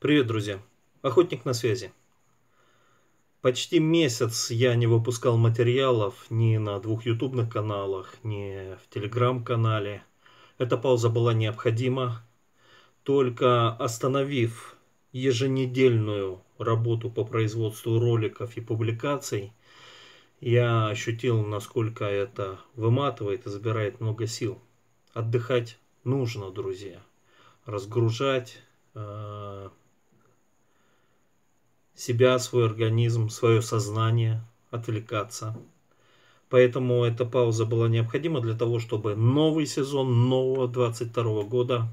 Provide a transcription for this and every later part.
Привет, друзья! Охотник на связи. Почти месяц я не выпускал материалов ни на двух ютубных каналах, ни в телеграм-канале. Эта пауза была необходима. Только остановив еженедельную работу по производству роликов и публикаций, я ощутил, насколько это выматывает и забирает много сил. Отдыхать нужно, друзья. Разгружать, э, себя, свой организм, свое сознание, отвлекаться. Поэтому эта пауза была необходима для того, чтобы новый сезон нового 22 года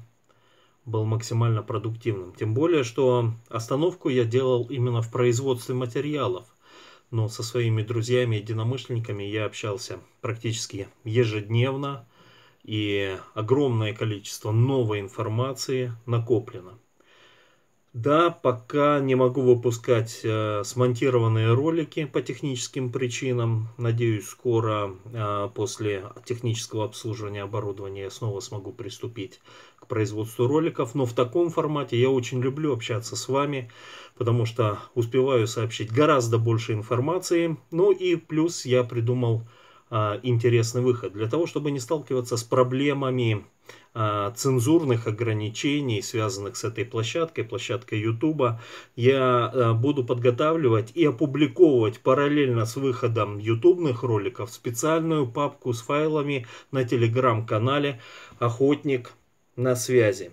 был максимально продуктивным. Тем более, что остановку я делал именно в производстве материалов. Но со своими друзьями и единомышленниками я общался практически ежедневно. И огромное количество новой информации накоплено. Да, пока не могу выпускать э, смонтированные ролики по техническим причинам. Надеюсь, скоро э, после технического обслуживания оборудования я снова смогу приступить к производству роликов. Но в таком формате я очень люблю общаться с вами, потому что успеваю сообщить гораздо больше информации. Ну и плюс я придумал а, интересный выход. Для того, чтобы не сталкиваться с проблемами а, цензурных ограничений, связанных с этой площадкой, площадкой YouTube, я а, буду подготавливать и опубликовывать параллельно с выходом ютубных роликов специальную папку с файлами на телеграм-канале «Охотник на связи».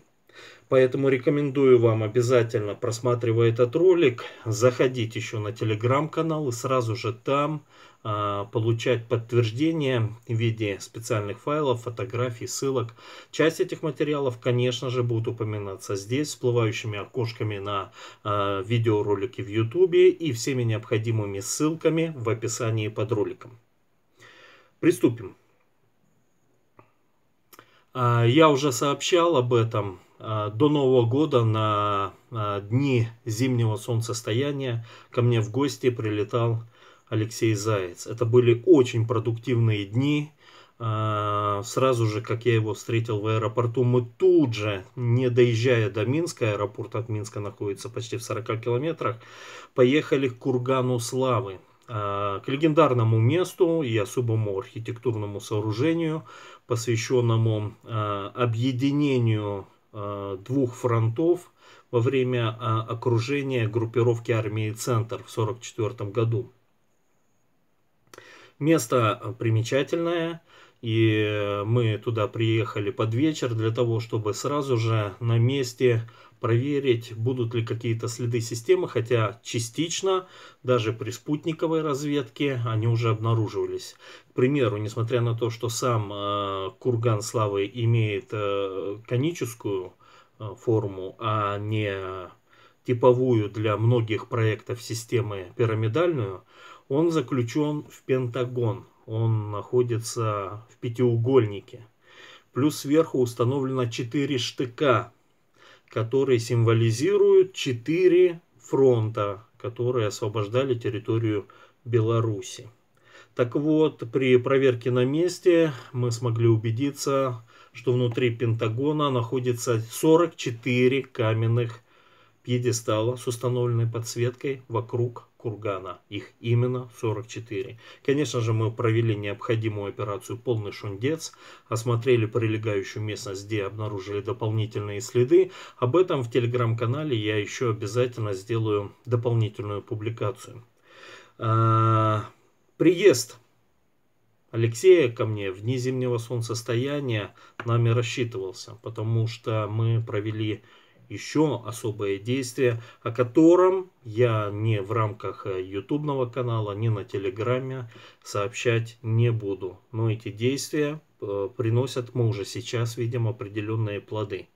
Поэтому рекомендую вам обязательно, просматривая этот ролик, заходить еще на телеграм-канал и сразу же там а, получать подтверждение в виде специальных файлов, фотографий, ссылок. Часть этих материалов, конечно же, будут упоминаться здесь, всплывающими окошками на э, а, видеоролики в YouTube и всеми необходимыми ссылками в описании под роликом. Приступим. А, я уже сообщал об этом до Нового года на дни зимнего солнцестояния ко мне в гости прилетал Алексей Заяц. Это были очень продуктивные дни. А, сразу же, как я его встретил в аэропорту, мы тут же, не доезжая до Минска, аэропорт от Минска находится почти в 40 километрах, поехали к Кургану Славы а, к легендарному месту и особому архитектурному сооружению, посвященному а, объединению двух фронтов во время окружения группировки армии «Центр» в 1944 году. Место э, примечательное, и мы туда приехали под вечер для того, чтобы сразу же на месте проверить, будут ли какие-то следы системы, хотя частично, даже при спутниковой разведке, они уже обнаруживались. К примеру, несмотря на то, что сам э, курган славы имеет э, коническую э, форму, а не типовую для многих проектов системы пирамидальную, он заключен в Пентагон. Он находится в пятиугольнике. Плюс сверху установлено 4 штыка, которые символизируют 4 фронта, которые освобождали территорию Беларуси. Так вот, при проверке на месте мы смогли убедиться, что внутри Пентагона находится 44 каменных пьедестала с установленной подсветкой вокруг кургана. Их именно 44. Конечно же, мы провели необходимую операцию «Полный шундец», осмотрели прилегающую местность, где обнаружили дополнительные следы. Об этом в телеграм-канале я еще обязательно сделаю дополнительную публикацию. А, приезд Алексея ко мне в дни зимнего солнцестояния нами рассчитывался, потому что мы провели еще особое действие, о котором я не в рамках э, ютубного канала, не на телеграме сообщать не буду. Но эти действия э, приносят, мы уже сейчас видим определенные плоды.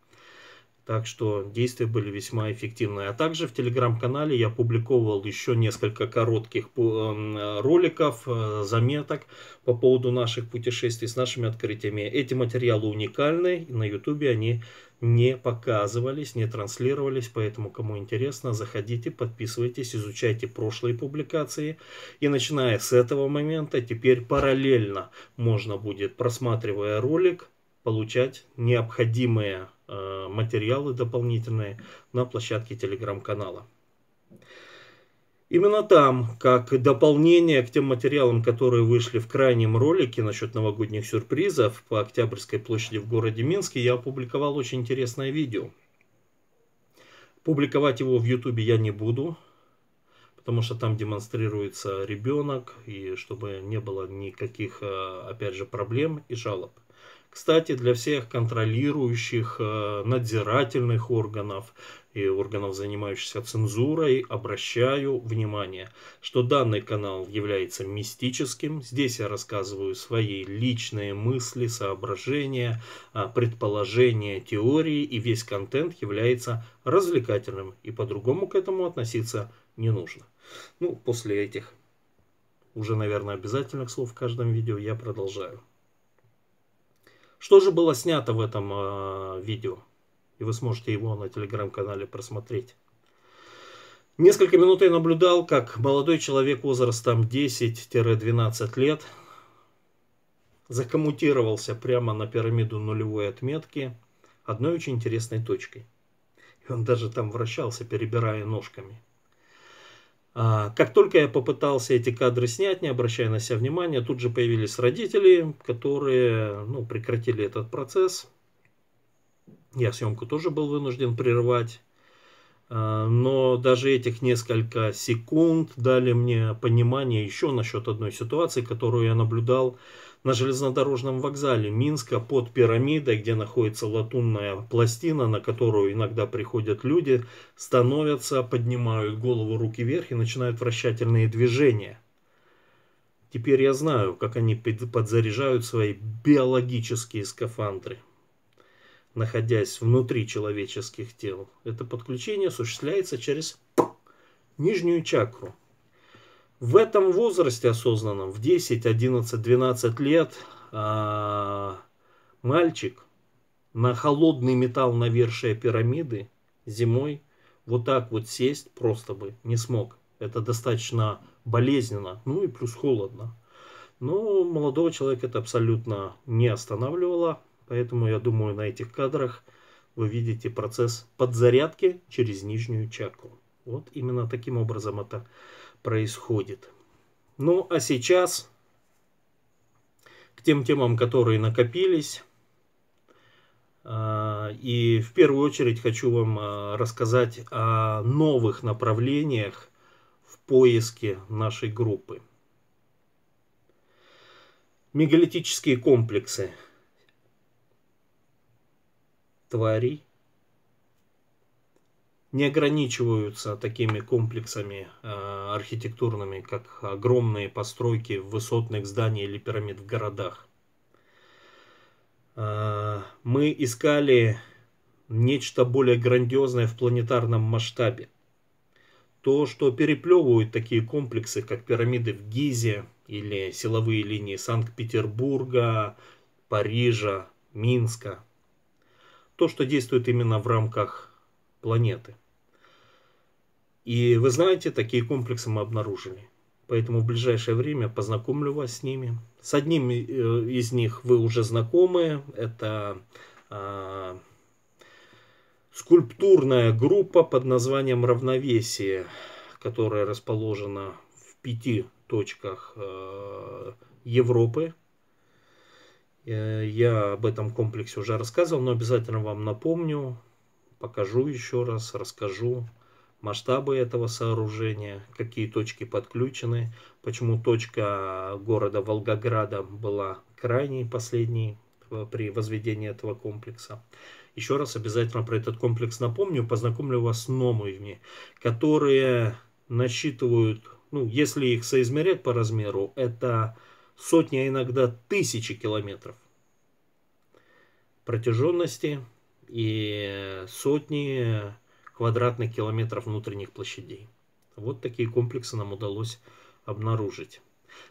Так что действия были весьма эффективные. А также в телеграм-канале я публиковал еще несколько коротких э, роликов, э, заметок по поводу наших путешествий с нашими открытиями. Эти материалы уникальны, на ютубе они не показывались, не транслировались, поэтому кому интересно, заходите, подписывайтесь, изучайте прошлые публикации. И начиная с этого момента, теперь параллельно можно будет, просматривая ролик, получать необходимые э, материалы дополнительные на площадке телеграм-канала. Именно там, как дополнение к тем материалам, которые вышли в крайнем ролике насчет новогодних сюрпризов по Октябрьской площади в городе Минске, я опубликовал очень интересное видео. Публиковать его в Ютубе я не буду, потому что там демонстрируется ребенок, и чтобы не было никаких, э, опять же, проблем и жалоб. Кстати, для всех контролирующих, э, надзирательных органов и органов, занимающихся цензурой, обращаю внимание, что данный канал является мистическим. Здесь я рассказываю свои личные мысли, соображения, а, предположения, теории, и весь контент является развлекательным, и по-другому к этому относиться не нужно. Ну, после этих уже, наверное, обязательных слов в каждом видео я продолжаю. Что же было снято в этом э, видео? И вы сможете его на телеграм-канале просмотреть. Несколько минут я наблюдал, как молодой человек возрастом 10-12 лет закоммутировался прямо на пирамиду нулевой отметки одной очень интересной точкой. И он даже там вращался, перебирая ножками. А, как только я попытался эти кадры снять, не обращая на себя внимания, тут же появились родители, которые ну, прекратили этот процесс. Я съемку тоже был вынужден прервать. А, но даже этих несколько секунд дали мне понимание еще насчет одной ситуации, которую я наблюдал на железнодорожном вокзале Минска под пирамидой, где находится латунная пластина, на которую иногда приходят люди, становятся, поднимают голову руки вверх и начинают вращательные движения. Теперь я знаю, как они подзаряжают свои биологические скафандры находясь внутри человеческих тел. Это подключение осуществляется через нижнюю чакру, в этом возрасте осознанном, в 10, 11, 12 лет, а, мальчик на холодный металл навершия пирамиды зимой вот так вот сесть просто бы не смог. Это достаточно болезненно, ну и плюс холодно. Но молодого человека это абсолютно не останавливало, поэтому я думаю на этих кадрах вы видите процесс подзарядки через нижнюю чакру. Вот именно таким образом это происходит. Ну а сейчас к тем темам, которые накопились. А, и в первую очередь хочу вам а, рассказать о новых направлениях в поиске нашей группы. Мегалитические комплексы тварей, не ограничиваются такими комплексами э, архитектурными, как огромные постройки высотных зданий или пирамид в городах. Э, мы искали нечто более грандиозное в планетарном масштабе. То, что переплевывают такие комплексы, как пирамиды в Гизе или силовые линии Санкт-Петербурга, Парижа, Минска. То, что действует именно в рамках планеты – и вы знаете, такие комплексы мы обнаружили. Поэтому в ближайшее время познакомлю вас с ними. С одним э, из них вы уже знакомы. Это э, скульптурная группа под названием «Равновесие», которая расположена в пяти точках э, Европы. Э, я об этом комплексе уже рассказывал, но обязательно вам напомню, покажу еще раз, расскажу масштабы этого сооружения, какие точки подключены, почему точка города Волгограда была крайней, последней э, при возведении этого комплекса. Еще раз обязательно про этот комплекс напомню, познакомлю вас с номами, которые насчитывают, ну, если их соизмерять по размеру, это сотни, а иногда тысячи километров протяженности и сотни квадратных километров внутренних площадей. Вот такие комплексы нам удалось обнаружить.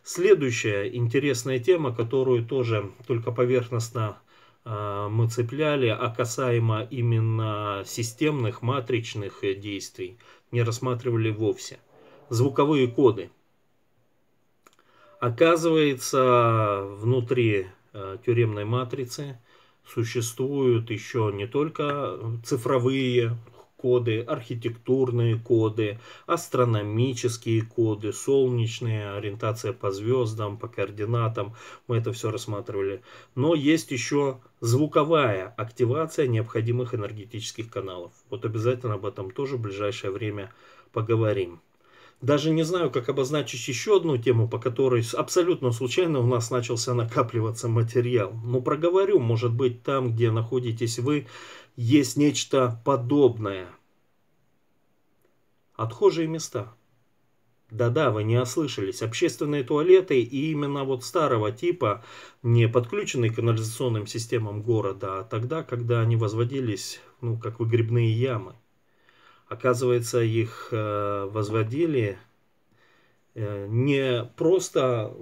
Следующая интересная тема, которую тоже только поверхностно а, мы цепляли, а касаемо именно системных матричных э, действий, не рассматривали вовсе. Звуковые коды. Оказывается, внутри э, тюремной матрицы существуют еще не только э, цифровые коды, архитектурные коды, астрономические коды, солнечные, ориентация по звездам, по координатам. Мы это все рассматривали. Но есть еще звуковая активация необходимых энергетических каналов. Вот обязательно об этом тоже в ближайшее время поговорим. Даже не знаю, как обозначить еще одну тему, по которой абсолютно случайно у нас начался накапливаться материал. Но ну, проговорю, может быть, там, где находитесь вы, есть нечто подобное. Отхожие места. Да-да, вы не ослышались. Общественные туалеты и именно вот старого типа, не подключенные к канализационным системам города, а тогда, когда они возводились, ну, как выгребные ямы. Оказывается, их э, возводили э, не просто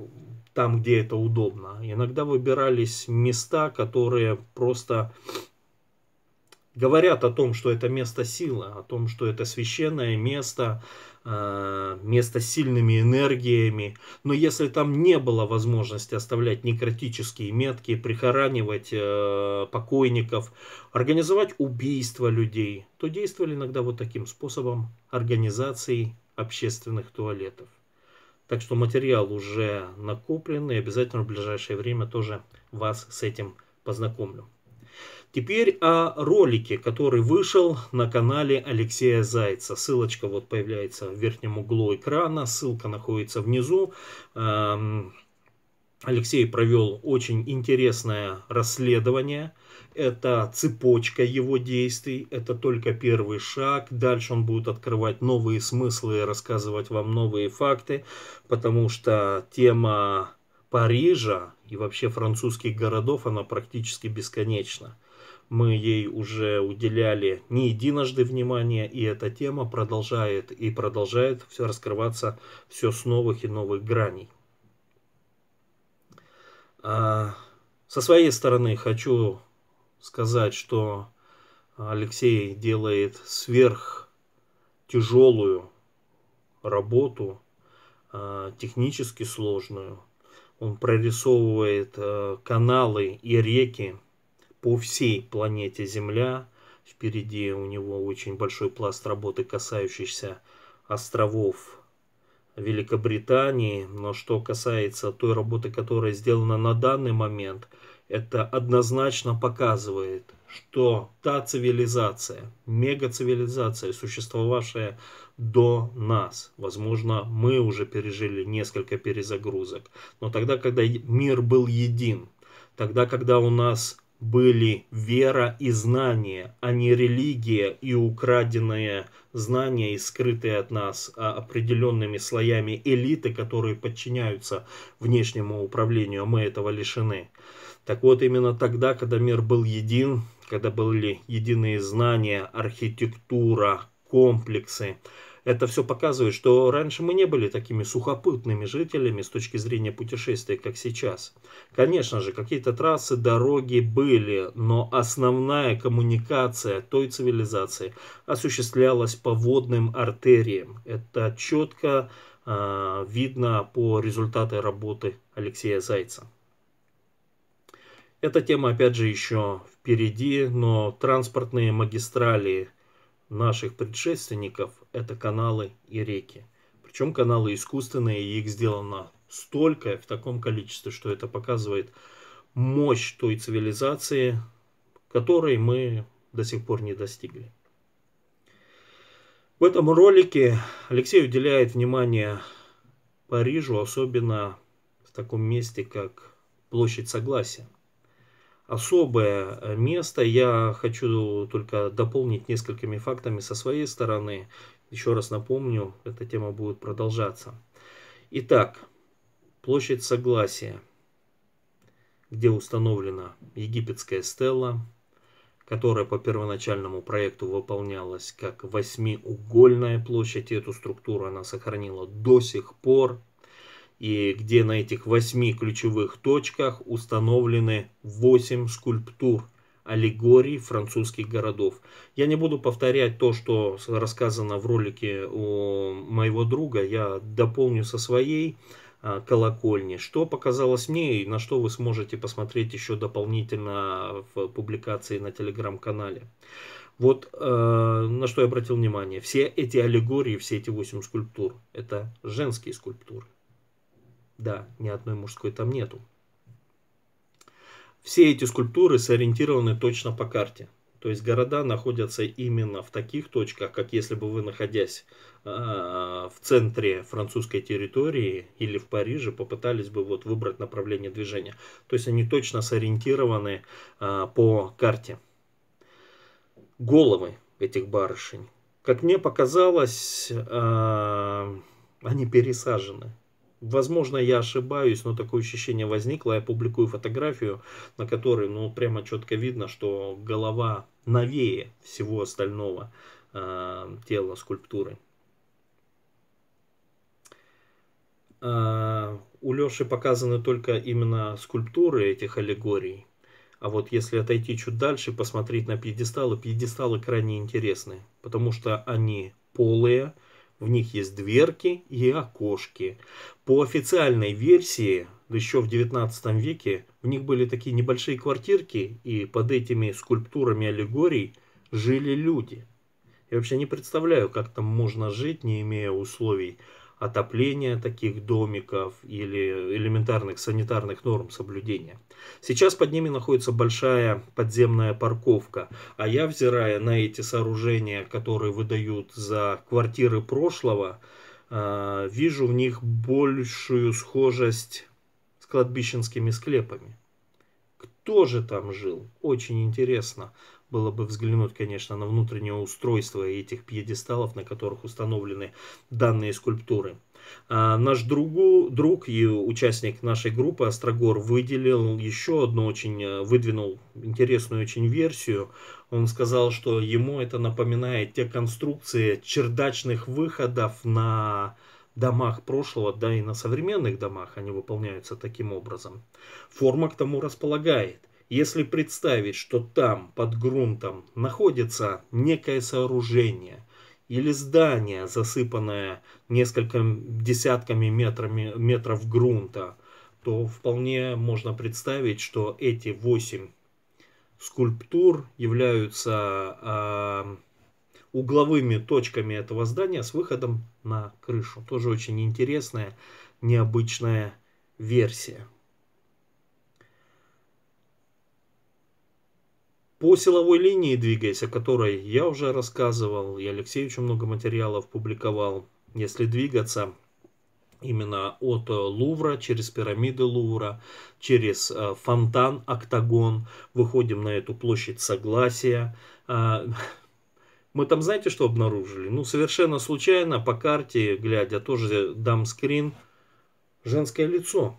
там, где это удобно. Иногда выбирались места, которые просто говорят о том, что это место силы, о том, что это священное место, э, место с сильными энергиями. Но если там не было возможности оставлять некротические метки, прихоранивать э, покойников, организовать убийство людей, то действовали иногда вот таким способом организации общественных туалетов. Так что материал уже накоплен и обязательно в ближайшее время тоже вас с этим познакомлю. Теперь о ролике, который вышел на канале Алексея Зайца. Ссылочка вот появляется в верхнем углу экрана, ссылка находится внизу. Эм, Алексей провел очень интересное расследование. Это цепочка его действий, это только первый шаг. Дальше он будет открывать новые смыслы, рассказывать вам новые факты, потому что тема Парижа и вообще французских городов, она практически бесконечна. Мы ей уже уделяли не единожды внимание, и эта тема продолжает и продолжает все раскрываться все с новых и новых граней. А, со своей стороны хочу сказать, что Алексей делает сверх тяжелую работу, а, технически сложную. Он прорисовывает а, каналы и реки, по всей планете Земля. Впереди у него очень большой пласт работы, касающийся островов Великобритании. Но что касается той работы, которая сделана на данный момент, это однозначно показывает, что та цивилизация, мегацивилизация, существовавшая до нас, возможно, мы уже пережили несколько перезагрузок, но тогда, когда мир был един, тогда, когда у нас были вера и знание, а не религия и украденные знания и скрытые от нас а, определенными слоями элиты, которые подчиняются внешнему управлению, мы этого лишены. Так вот, именно тогда, когда мир был един, когда были единые знания, архитектура, комплексы, это все показывает, что раньше мы не были такими сухопутными жителями с точки зрения путешествий, как сейчас. Конечно же, какие-то трассы, дороги были, но основная коммуникация той цивилизации осуществлялась по водным артериям. Это четко э, а, видно по результату работы Алексея Зайца. Эта тема, опять же, еще впереди, но транспортные магистрали – наших предшественников – это каналы и реки. Причем каналы искусственные, и их сделано столько в таком количестве, что это показывает мощь той цивилизации, которой мы до сих пор не достигли. В этом ролике Алексей уделяет внимание Парижу, особенно в таком месте, как Площадь Согласия особое э, место. Я хочу только дополнить несколькими фактами со своей стороны. Еще раз напомню, эта тема будет продолжаться. Итак, площадь Согласия, где установлена египетская стела, которая по первоначальному проекту выполнялась как восьмиугольная площадь, и эту структуру она сохранила до сих пор – и где на этих восьми ключевых точках установлены восемь скульптур аллегорий французских городов. Я не буду повторять то, что рассказано в ролике у моего друга, я дополню со своей а, колокольни. Что показалось мне и на что вы сможете посмотреть еще дополнительно в публикации на телеграм-канале. Вот э, на что я обратил внимание. Все эти аллегории, все эти восемь скульптур, это женские скульптуры. Да, ни одной мужской там нету. Все эти скульптуры сориентированы точно по карте. То есть города находятся именно в таких точках, как если бы вы, находясь э, в центре французской территории или в Париже, попытались бы вот выбрать направление движения. То есть они точно сориентированы э, по карте. Головы этих барышень. Как мне показалось, э, они пересажены. Возможно, я ошибаюсь, но такое ощущение возникло. Я публикую фотографию, на которой, ну, прямо четко видно, что голова новее всего остального э, тела скульптуры. Э, у Леши показаны только именно скульптуры этих аллегорий. А вот если отойти чуть дальше, посмотреть на пьедесталы, пьедесталы крайне интересны, потому что они полые, в них есть дверки и окошки. По официальной версии, еще в 19 веке, у них были такие небольшие квартирки, и под этими скульптурами аллегорий жили люди. Я вообще не представляю, как там можно жить, не имея условий отопления таких домиков или элементарных санитарных норм соблюдения. Сейчас под ними находится большая подземная парковка, а я, взирая на эти сооружения, которые выдают за квартиры прошлого, э, вижу в них большую схожесть с кладбищенскими склепами. Кто же там жил? Очень интересно было бы взглянуть, конечно, на внутреннее устройство этих пьедесталов, на которых установлены данные скульптуры. А, наш другу, друг и участник нашей группы Острогор выделил еще одну очень, э, выдвинул интересную очень версию. Он сказал, что ему это напоминает те конструкции чердачных выходов на домах прошлого, да и на современных домах они выполняются таким образом. Форма к тому располагает. Если представить, что там, под грунтом, находится некое сооружение или здание, засыпанное несколькими десятками метрами, метров грунта, то вполне можно представить, что эти восемь скульптур являются э, угловыми точками этого здания с выходом на крышу. Тоже очень интересная, необычная версия. По силовой линии, двигаясь, о которой я уже рассказывал, и очень много материалов публиковал, если двигаться именно от Лувра, через пирамиды Лувра, через э, фонтан, октагон, выходим на эту площадь Согласия. А, мы там знаете, что обнаружили? Ну, совершенно случайно по карте, глядя, тоже дам скрин, женское лицо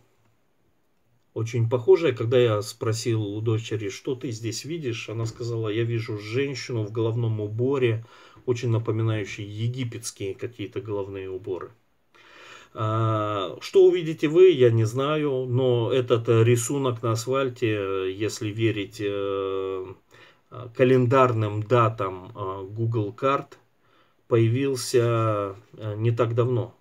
очень похожая. Когда я спросил у дочери, что ты здесь видишь, она сказала, я вижу женщину в головном уборе, очень напоминающий египетские какие-то головные уборы. А, что увидите вы, я не знаю, но этот рисунок на асфальте, если верить э, календарным датам э, Google карт, появился э, не так давно,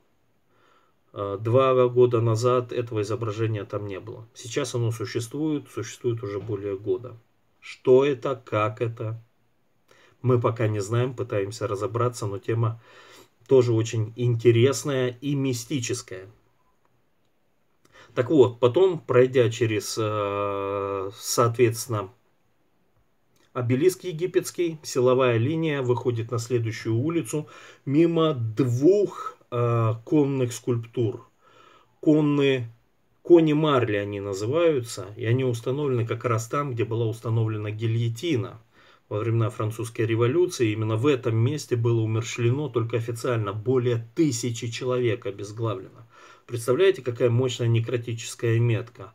Э, два года назад этого изображения там не было. Сейчас оно существует, существует уже более года. Что это, как это, мы пока не знаем, пытаемся разобраться, но тема тоже очень интересная и мистическая. Так вот, потом, пройдя через, э, соответственно, обелиск египетский, силовая линия выходит на следующую улицу мимо двух Э, конных скульптур. Конные, кони марли они называются, и они установлены как раз там, где была установлена гильотина во времена французской революции. Именно в этом месте было умершлено только официально более тысячи человек обезглавлено. Представляете, какая мощная некротическая метка.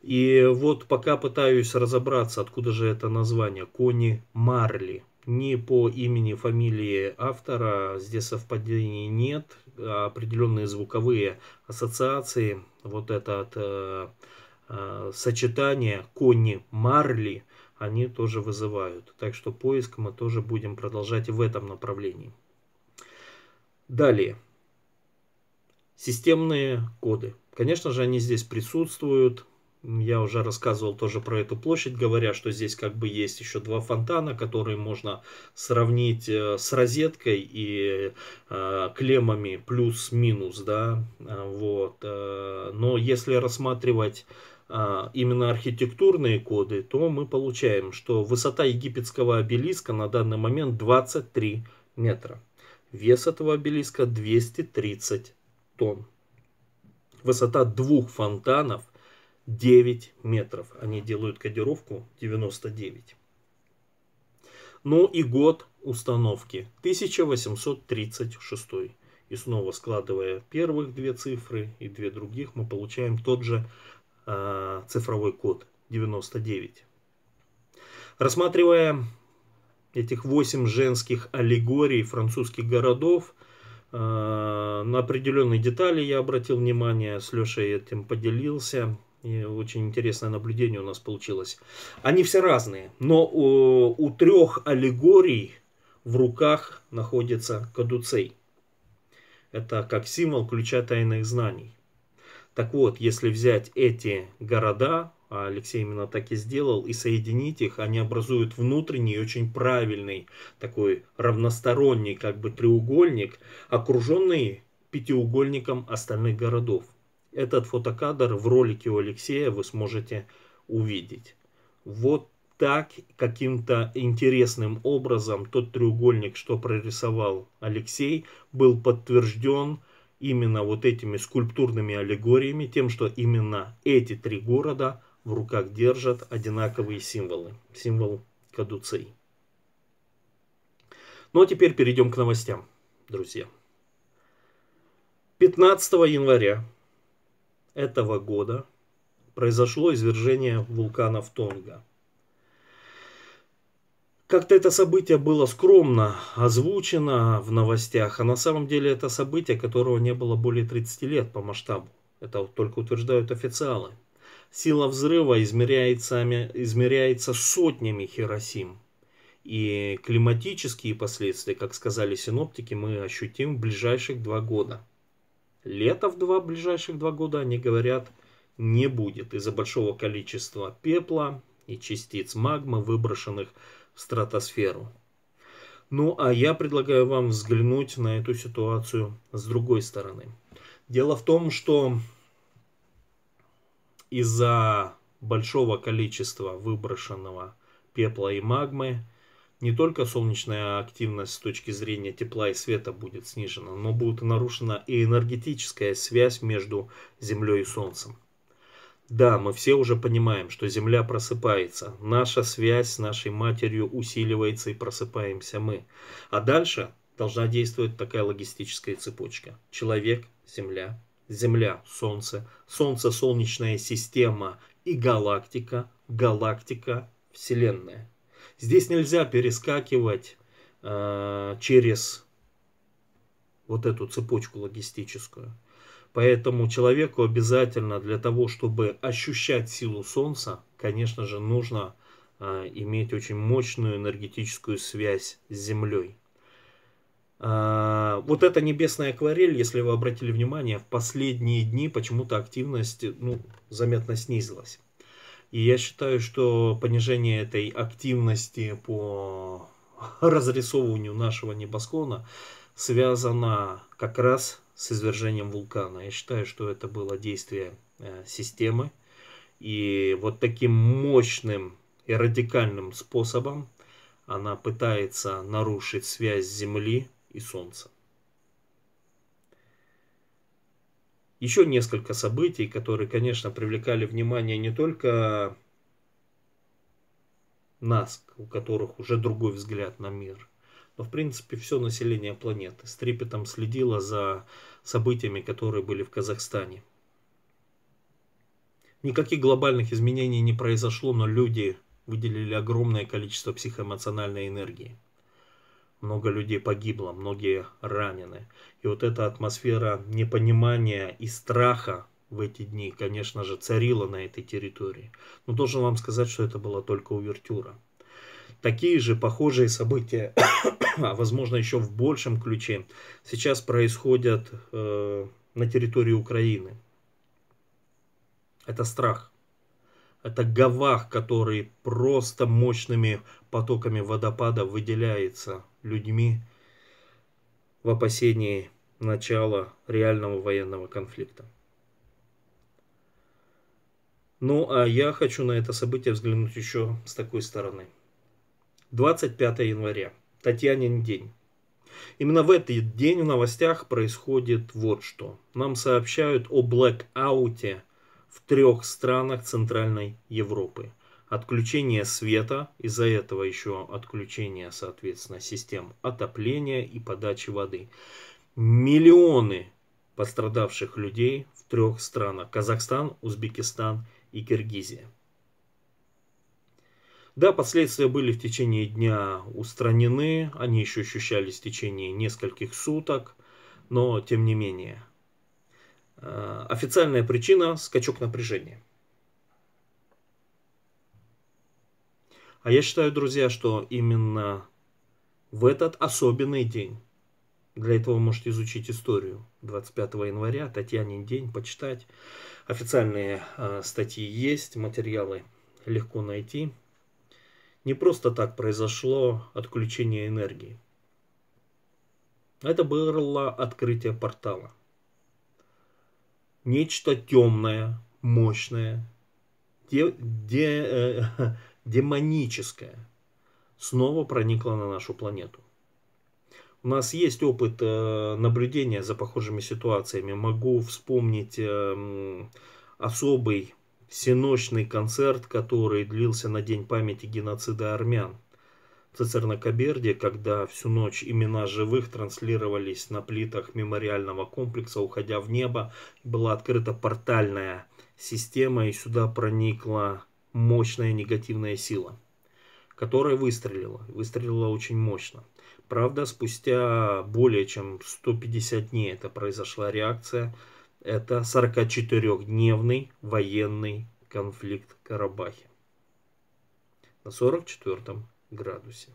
И вот пока пытаюсь разобраться, откуда же это название. Кони Марли. Ни по имени, фамилии автора здесь совпадений нет определенные звуковые ассоциации, вот это от, э, э, сочетание конни марли, они тоже вызывают. Так что поиск мы тоже будем продолжать в этом направлении. Далее. Системные коды. Конечно же, они здесь присутствуют. Я уже рассказывал тоже про эту площадь, говоря, что здесь как бы есть еще два фонтана, которые можно сравнить э, с розеткой и э, клеммами плюс-минус, да, э, вот. Э. Но если рассматривать именно архитектурные коды, то мы получаем, что высота египетского обелиска на данный момент 23 метра. Вес этого обелиска 230 тонн. Высота двух фонтанов 9 метров. Они делают кодировку 99. Ну и год установки 1836. И снова складывая первых две цифры и две других, мы получаем тот же э, цифровой код 99. Рассматривая этих 8 женских аллегорий французских городов, э, на определенные детали я обратил внимание, с Лешей этим поделился. И очень интересное наблюдение у нас получилось. Они все разные, но у, у трех аллегорий в руках находится кадуцей. Это как символ ключа тайных знаний. Так вот, если взять эти города, а Алексей именно так и сделал, и соединить их, они образуют внутренний, очень правильный, такой равносторонний как бы треугольник, окруженный пятиугольником остальных городов. Этот фотокадр в ролике у Алексея вы сможете увидеть. Вот так каким-то интересным образом тот треугольник, что прорисовал Алексей, был подтвержден именно вот этими скульптурными аллегориями, тем, что именно эти три города в руках держат одинаковые символы. Символ Кадуцей. Ну а теперь перейдем к новостям, друзья. 15 января этого года произошло извержение вулкана в Тонга. Как-то это событие было скромно озвучено в новостях, а на самом деле это событие, которого не было более 30 лет по масштабу. Это только утверждают официалы. Сила взрыва измеряется, измеряется сотнями Хиросим. И климатические последствия, как сказали синоптики, мы ощутим в ближайших два года – Лето в два ближайших два года, они говорят, не будет из-за большого количества пепла и частиц магмы, выброшенных в стратосферу. Ну а я предлагаю вам взглянуть на эту ситуацию с другой стороны. Дело в том, что из-за большого количества выброшенного пепла и магмы не только солнечная активность с точки зрения тепла и света будет снижена, но будет нарушена и энергетическая связь между Землей и Солнцем. Да, мы все уже понимаем, что Земля просыпается, наша связь с нашей матерью усиливается и просыпаемся мы. А дальше должна действовать такая логистическая цепочка. Человек, Земля, Земля, Солнце, Солнце, Солнечная система и галактика, галактика, Вселенная. Здесь нельзя перескакивать э, через вот эту цепочку логистическую. Поэтому человеку обязательно для того, чтобы ощущать силу Солнца, конечно же, нужно э, иметь очень мощную энергетическую связь с Землей. Э, вот эта небесная акварель, если вы обратили внимание, в последние дни почему-то активность ну, заметно снизилась. И я считаю, что понижение этой активности по разрисовыванию нашего небосклона связано как раз с извержением вулкана. Я считаю, что это было действие э, системы. И вот таким мощным и радикальным способом она пытается нарушить связь Земли и Солнца. еще несколько событий, которые, конечно, привлекали внимание не только нас, у которых уже другой взгляд на мир, но, в принципе, все население планеты с трепетом следило за событиями, которые были в Казахстане. Никаких глобальных изменений не произошло, но люди выделили огромное количество психоэмоциональной энергии много людей погибло, многие ранены. И вот эта атмосфера непонимания и страха в эти дни, конечно же, царила на этой территории. Но должен вам сказать, что это была только увертюра. Такие же похожие события, а возможно еще в большем ключе, сейчас происходят э, на территории Украины. Это страх. Это гавах, который просто мощными потоками водопада выделяется людьми в опасении начала реального военного конфликта. Ну а я хочу на это событие взглянуть еще с такой стороны. 25 января. Татьянин день. Именно в этот день в новостях происходит вот что. Нам сообщают о блэк-ауте – в трех странах Центральной Европы. Отключение света, из-за этого еще отключение, соответственно, систем отопления и подачи воды. Миллионы пострадавших людей в трех странах. Казахстан, Узбекистан и Киргизия. Да, последствия были в течение дня устранены, они еще ощущались в течение нескольких суток, но тем не менее – Э, официальная причина – скачок напряжения. А я считаю, друзья, что именно в этот особенный день, для этого вы можете изучить историю 25 января, Татьянин день, почитать. Официальные э, статьи есть, материалы легко найти. Не просто так произошло отключение энергии. Это было открытие портала – нечто темное, мощное, де, де, э, демоническое снова проникло на нашу планету. У нас есть опыт э, наблюдения за похожими ситуациями. Могу вспомнить э, особый всеночный концерт, который длился на День памяти геноцида армян Цицерна Каберди, когда всю ночь имена живых транслировались на плитах мемориального комплекса, уходя в небо, была открыта портальная система, и сюда проникла мощная негативная сила, которая выстрелила. Выстрелила очень мощно. Правда, спустя более чем 150 дней это произошла реакция. Это 44-дневный военный конфликт Карабахе На 44-м градусе.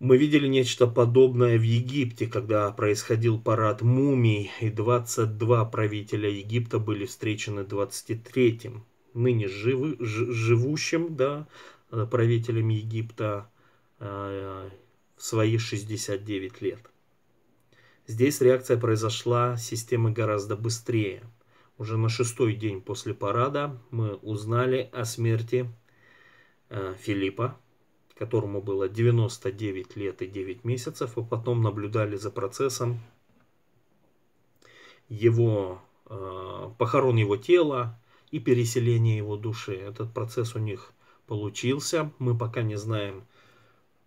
Мы видели нечто подобное в Египте, когда происходил парад мумий, и 22 правителя Египта были встречены 23-м, ныне живы, ж, живущим да, правителем Египта э, в свои 69 лет. Здесь реакция произошла системы гораздо быстрее. Уже на шестой день после парада мы узнали о смерти Э, Филиппа, которому было 99 лет и 9 месяцев, и а потом наблюдали за процессом его э, похорон его тела и переселение его души. Этот процесс у них получился. Мы пока не знаем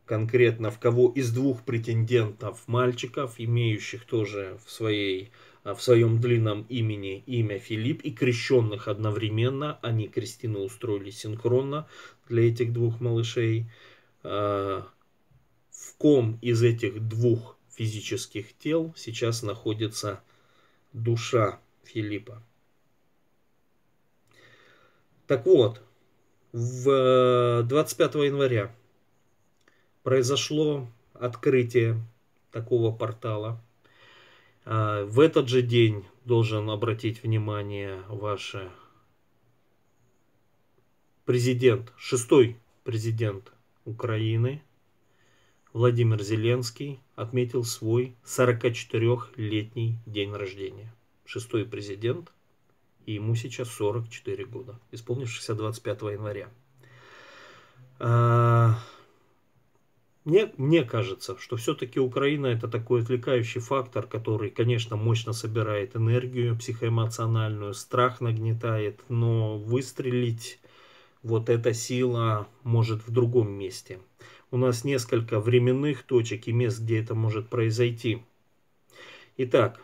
конкретно в кого из двух претендентов мальчиков, имеющих тоже в своей Э, в своем длинном имени имя Филипп и крещенных одновременно. Они крестины устроили синхронно для этих двух малышей. Э, в ком из этих двух физических тел сейчас находится душа Филиппа. Так вот, в 25 э, января произошло открытие такого портала – Э, в этот же день должен обратить внимание ваше президент, шестой президент Украины Владимир Зеленский отметил свой 44-летний день рождения. Шестой президент, и ему сейчас 44 года, исполнившихся 25 января. Э, мне, мне кажется, что все-таки Украина это такой отвлекающий фактор, который, конечно, мощно собирает энергию психоэмоциональную, страх нагнетает, но выстрелить вот эта сила может в другом месте. У нас несколько временных точек и мест, где это может произойти. Итак,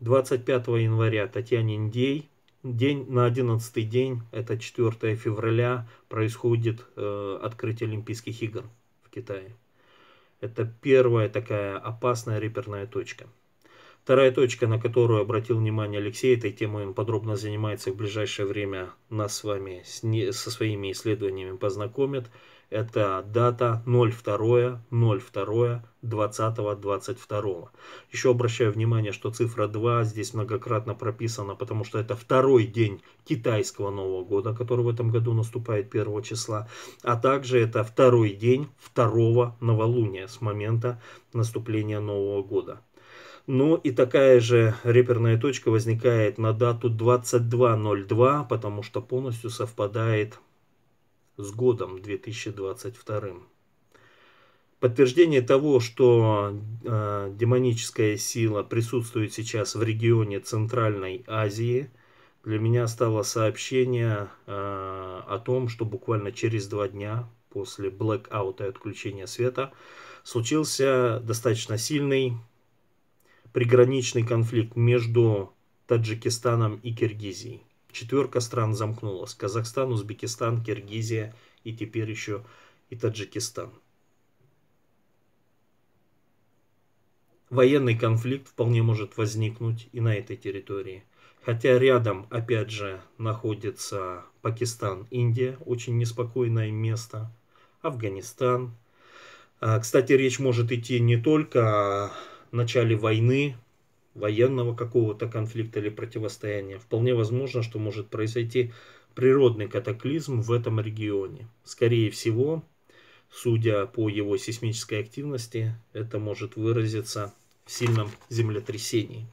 25 января Татьянин день, день на 11 день, это 4 февраля, происходит э, открытие Олимпийских игр. Китае. Это первая такая опасная реперная точка. Вторая точка, на которую обратил внимание Алексей, этой темой он подробно занимается в ближайшее время, нас с вами с не, со своими исследованиями познакомит. Это дата 02.02.2022. Еще обращаю внимание, что цифра 2 здесь многократно прописана, потому что это второй день китайского Нового года, который в этом году наступает 1 числа. А также это второй день второго новолуния с момента наступления Нового года. Ну и такая же реперная точка возникает на дату 22.02, потому что полностью совпадает с годом 2022. Подтверждение того, что э, демоническая сила присутствует сейчас в регионе Центральной Азии, для меня стало сообщение э, о том, что буквально через два дня после блэкаута и отключения света случился достаточно сильный приграничный конфликт между Таджикистаном и Киргизией. Четверка стран замкнулась. Казахстан, Узбекистан, Киргизия и теперь еще и Таджикистан. Военный конфликт вполне может возникнуть и на этой территории. Хотя рядом, опять же, находится Пакистан, Индия, очень неспокойное место, Афганистан. А, кстати, речь может идти не только о начале войны военного какого-то конфликта или противостояния. Вполне возможно, что может произойти природный катаклизм в этом регионе. Скорее всего, судя по его сейсмической активности, это может выразиться в сильном землетрясении.